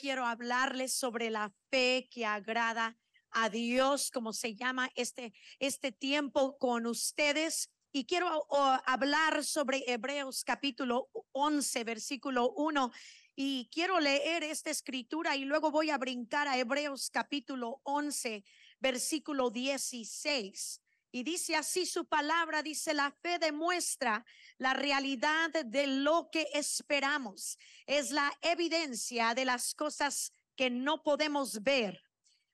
quiero hablarles sobre la fe que agrada a Dios, como se llama este, este tiempo con ustedes. Y quiero hablar sobre Hebreos capítulo 11, versículo 1. Y quiero leer esta escritura y luego voy a brincar a Hebreos capítulo 11, versículo 16. Y dice así su palabra, dice, la fe demuestra la realidad de lo que esperamos. Es la evidencia de las cosas que no podemos ver.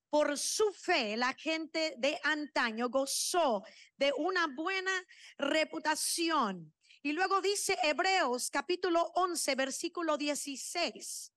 Por su fe, la gente de antaño gozó de una buena reputación. Y luego dice Hebreos capítulo 11, versículo 16.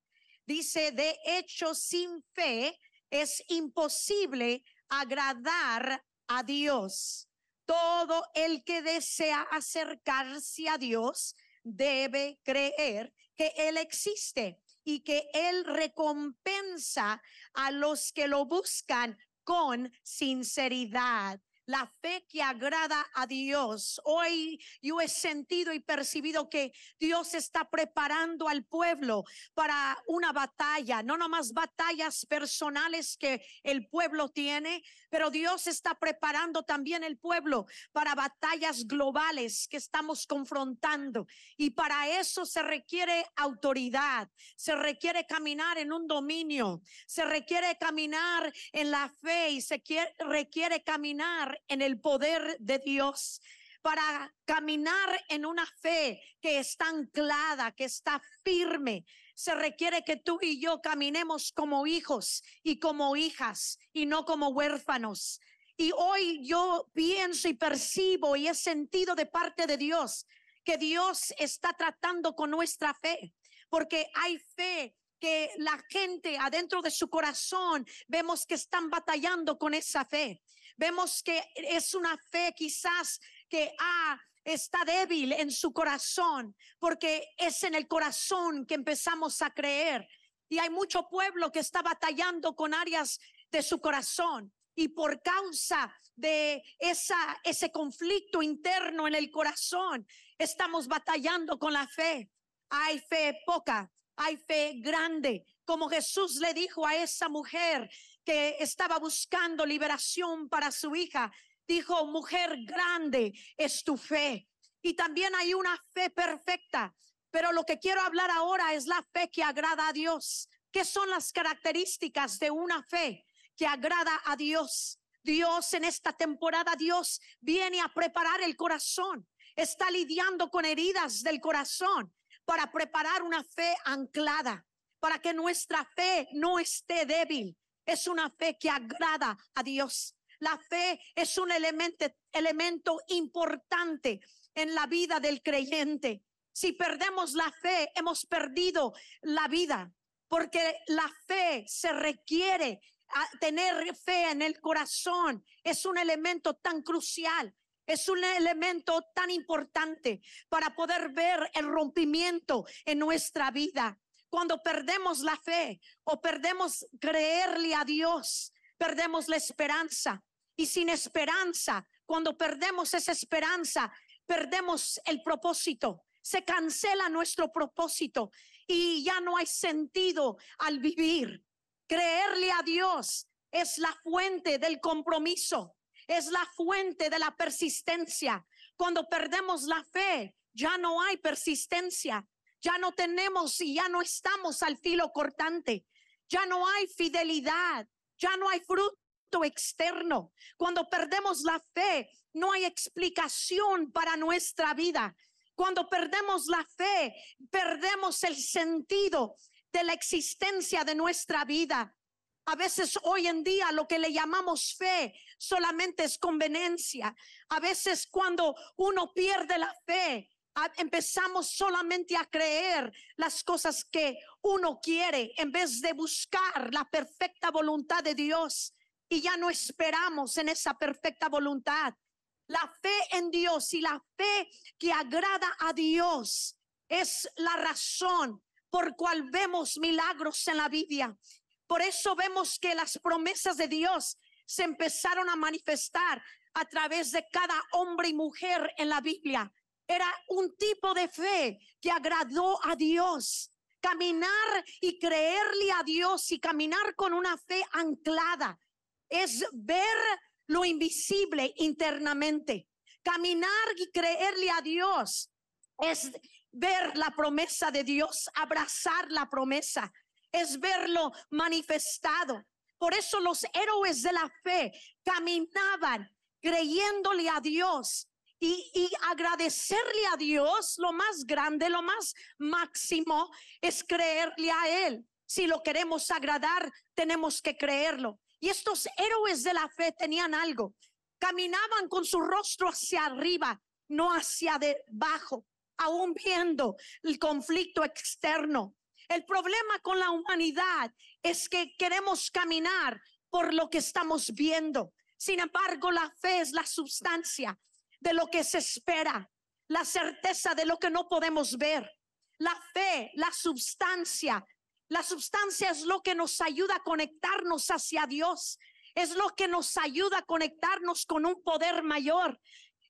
Dice, de hecho, sin fe es imposible agradar a Dios. Todo el que desea acercarse a Dios debe creer que Él existe y que Él recompensa a los que lo buscan con sinceridad la fe que agrada a Dios. Hoy yo he sentido y percibido que Dios está preparando al pueblo para una batalla, no nomás batallas personales que el pueblo tiene, pero Dios está preparando también el pueblo para batallas globales que estamos confrontando. Y para eso se requiere autoridad, se requiere caminar en un dominio, se requiere caminar en la fe y se requiere caminar en el poder de Dios, para caminar en una fe que está anclada, que está firme. Se requiere que tú y yo caminemos como hijos y como hijas y no como huérfanos. Y hoy yo pienso y percibo y he sentido de parte de Dios que Dios está tratando con nuestra fe, porque hay fe que la gente adentro de su corazón vemos que están batallando con esa fe. Vemos que es una fe quizás que ah, está débil en su corazón, porque es en el corazón que empezamos a creer. Y hay mucho pueblo que está batallando con áreas de su corazón. Y por causa de esa, ese conflicto interno en el corazón, estamos batallando con la fe. Hay fe poca, hay fe grande, como Jesús le dijo a esa mujer que estaba buscando liberación para su hija, dijo, mujer grande es tu fe. Y también hay una fe perfecta, pero lo que quiero hablar ahora es la fe que agrada a Dios. ¿Qué son las características de una fe que agrada a Dios? Dios en esta temporada, Dios viene a preparar el corazón, está lidiando con heridas del corazón para preparar una fe anclada, para que nuestra fe no esté débil, es una fe que agrada a Dios. La fe es un elemento, elemento importante en la vida del creyente. Si perdemos la fe, hemos perdido la vida, porque la fe se requiere tener fe en el corazón. Es un elemento tan crucial es un elemento tan importante para poder ver el rompimiento en nuestra vida. Cuando perdemos la fe o perdemos creerle a Dios, perdemos la esperanza. Y sin esperanza, cuando perdemos esa esperanza, perdemos el propósito. Se cancela nuestro propósito y ya no hay sentido al vivir. Creerle a Dios es la fuente del compromiso, es la fuente de la persistencia. Cuando perdemos la fe, ya no hay persistencia. Ya no tenemos y ya no estamos al filo cortante. Ya no hay fidelidad, ya no hay fruto externo. Cuando perdemos la fe, no hay explicación para nuestra vida. Cuando perdemos la fe, perdemos el sentido de la existencia de nuestra vida. A veces hoy en día lo que le llamamos fe solamente es conveniencia. A veces cuando uno pierde la fe, empezamos solamente a creer las cosas que uno quiere en vez de buscar la perfecta voluntad de Dios y ya no esperamos en esa perfecta voluntad. La fe en Dios y la fe que agrada a Dios es la razón por cual vemos milagros en la Biblia. Por eso vemos que las promesas de Dios se empezaron a manifestar a través de cada hombre y mujer en la Biblia era un tipo de fe que agradó a Dios. Caminar y creerle a Dios y caminar con una fe anclada es ver lo invisible internamente. Caminar y creerle a Dios es ver la promesa de Dios, abrazar la promesa, es verlo manifestado. Por eso los héroes de la fe caminaban creyéndole a Dios y, agradecerle a Dios lo más grande, lo más máximo es creerle a Él. Si lo queremos agradar, tenemos que creerlo. Y estos héroes de la fe tenían algo. Caminaban con su rostro hacia arriba, no hacia debajo, aún viendo el conflicto externo. El problema con la humanidad es que queremos caminar por lo que estamos viendo. Sin embargo, la fe es la sustancia de lo que se espera, la certeza de lo que no podemos ver, la fe, la substancia. La substancia es lo que nos ayuda a conectarnos hacia Dios, es lo que nos ayuda a conectarnos con un poder mayor,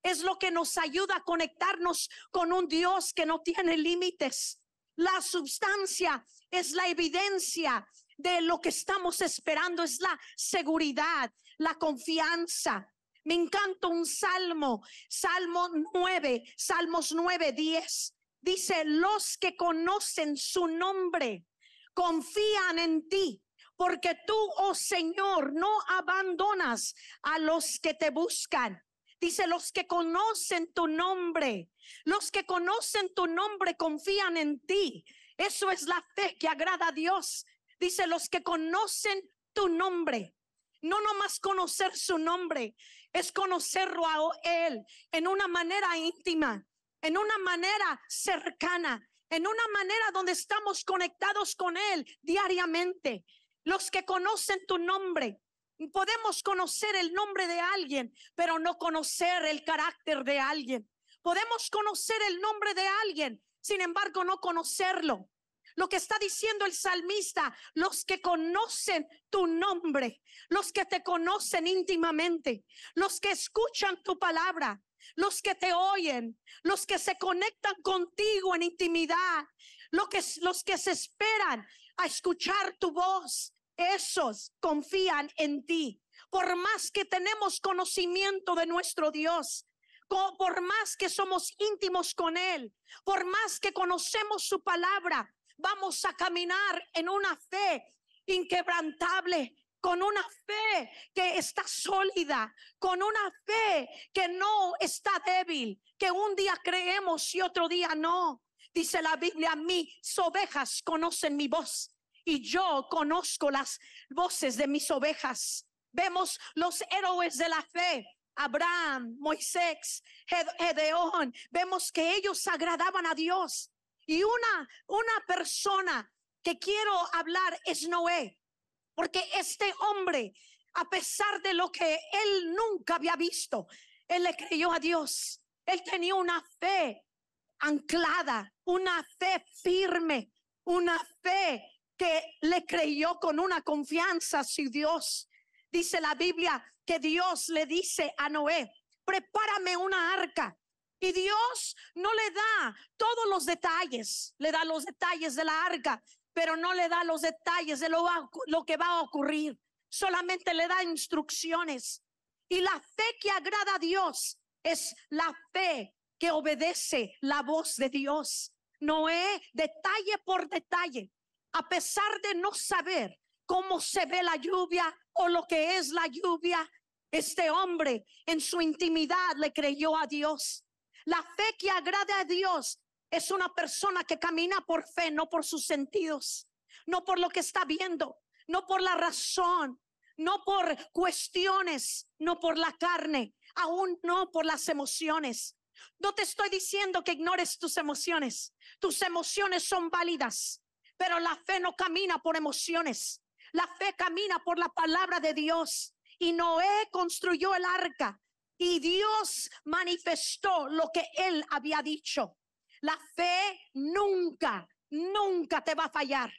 es lo que nos ayuda a conectarnos con un Dios que no tiene límites. La substancia es la evidencia de lo que estamos esperando, es la seguridad, la confianza. Me encanta un salmo, Salmo 9, Salmos 9, 10. Dice, los que conocen su nombre confían en ti, porque tú, oh Señor, no abandonas a los que te buscan. Dice, los que conocen tu nombre, los que conocen tu nombre confían en ti. Eso es la fe que agrada a Dios. Dice, los que conocen tu nombre. No nomás conocer su nombre, es conocerlo a Él en una manera íntima, en una manera cercana, en una manera donde estamos conectados con Él diariamente. Los que conocen tu nombre, podemos conocer el nombre de alguien, pero no conocer el carácter de alguien. Podemos conocer el nombre de alguien, sin embargo, no conocerlo. Lo que está diciendo el salmista, los que conocen tu nombre, los que te conocen íntimamente, los que escuchan tu palabra, los que te oyen, los que se conectan contigo en intimidad, los que, los que se esperan a escuchar tu voz, esos confían en ti. Por más que tenemos conocimiento de nuestro Dios, por más que somos íntimos con Él, por más que conocemos su palabra, Vamos a caminar en una fe inquebrantable, con una fe que está sólida, con una fe que no está débil, que un día creemos y otro día no. Dice la Biblia, mis ovejas conocen mi voz y yo conozco las voces de mis ovejas. Vemos los héroes de la fe, Abraham, Moisés, Gedeón. Vemos que ellos agradaban a Dios. Y una, una persona que quiero hablar es Noé, porque este hombre, a pesar de lo que él nunca había visto, él le creyó a Dios. Él tenía una fe anclada, una fe firme, una fe que le creyó con una confianza Si Dios. Dice la Biblia que Dios le dice a Noé, prepárame una arca y Dios no le da todos los detalles, le da los detalles de la arca, pero no le da los detalles de lo, que va a ocurrir, solamente le da instrucciones. Y la fe que agrada a Dios es la fe que obedece la voz de Dios. Noé, detalle por detalle, a pesar de no saber cómo se ve la lluvia o lo que es la lluvia, este hombre en su intimidad le creyó a Dios. La fe que agrada a Dios es una persona que camina por fe, no por sus sentidos, no por lo que está viendo, no por la razón, no por cuestiones, no por la carne, aún no por las emociones. No te estoy diciendo que ignores tus emociones. Tus emociones son válidas, pero la fe no camina por emociones. La fe camina por la palabra de Dios. Y Noé construyó el arca y Dios manifestó lo que él había dicho. La fe nunca, nunca te va a fallar.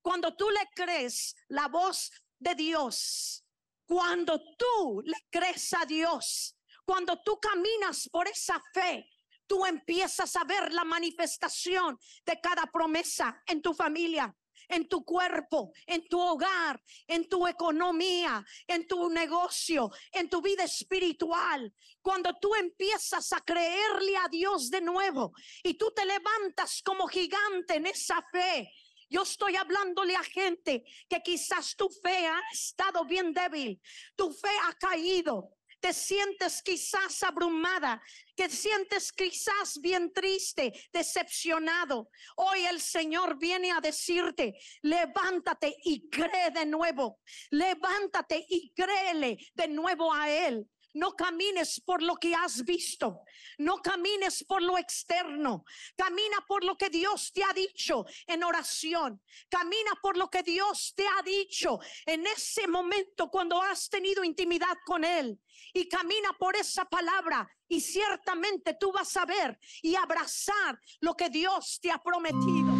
Cuando tú le crees la voz de Dios, cuando tú le crees a Dios, cuando tú caminas por esa fe, tú empiezas a ver la manifestación de cada promesa en tu familia en tu cuerpo, en tu hogar, en tu economía, en tu negocio, en tu vida espiritual. Cuando tú empiezas a creerle a Dios de nuevo y tú te levantas como gigante en esa fe, yo estoy hablándole a gente que quizás tu fe ha estado bien débil, tu fe ha caído, te sientes quizás abrumada, que sientes quizás bien triste, decepcionado. Hoy el Señor viene a decirte, levántate y cree de nuevo, levántate y créele de nuevo a Él. No camines por lo que has visto. No camines por lo externo. Camina por lo que Dios te ha dicho en oración. Camina por lo que Dios te ha dicho en ese momento cuando has tenido intimidad con Él. Y camina por esa palabra y ciertamente tú vas a ver y abrazar lo que Dios te ha prometido.